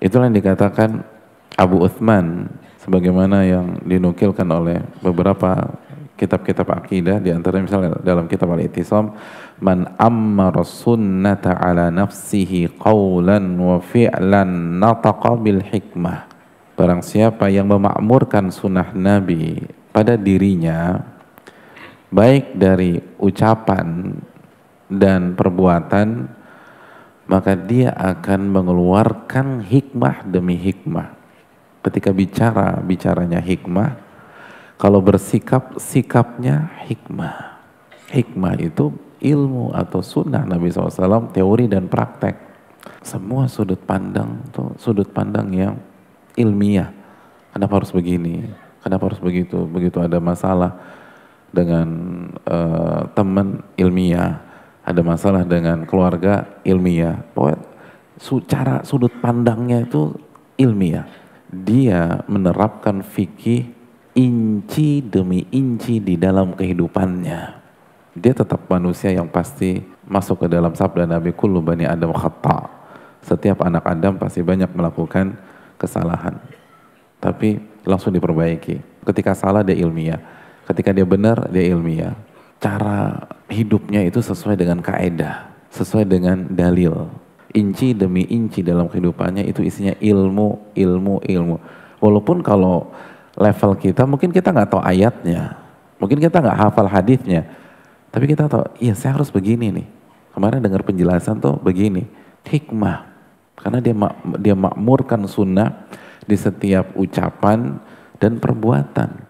Itulah yang dikatakan Abu Uthman sebagaimana yang dinukilkan oleh beberapa kitab-kitab akidah di antara misalnya dalam kitab Al-Ittisam man ammara sunnata ala nafsihi qawlan wa fi'lan nataqa bil hikmah barang siapa yang memakmurkan sunnah Nabi pada dirinya baik dari ucapan dan perbuatan maka dia akan mengeluarkan hikmah demi hikmah. Ketika bicara, bicaranya hikmah. Kalau bersikap, sikapnya hikmah. Hikmah itu ilmu atau sunnah Nabi SAW, teori dan praktek. Semua sudut pandang itu sudut pandang yang ilmiah. Kenapa harus begini? Kenapa harus begitu? Begitu ada masalah dengan uh, teman ilmiah, ada masalah dengan keluarga ilmiah. Pokoknya cara sudut pandangnya itu ilmiah. Dia menerapkan fikih inci demi inci di dalam kehidupannya. Dia tetap manusia yang pasti masuk ke dalam sabda Nabi kullu bani Adam Khatta. Setiap anak Adam pasti banyak melakukan kesalahan. Tapi langsung diperbaiki. Ketika salah dia ilmiah, ketika dia benar dia ilmiah. Cara hidupnya itu sesuai dengan kaedah, sesuai dengan dalil. Inci demi inci dalam kehidupannya itu isinya ilmu, ilmu, ilmu. Walaupun kalau level kita mungkin kita nggak tahu ayatnya, mungkin kita nggak hafal hadisnya, tapi kita tahu, iya saya harus begini nih. Kemarin dengar penjelasan tuh begini, hikmah. Karena dia mak, dia makmurkan sunnah di setiap ucapan dan perbuatan.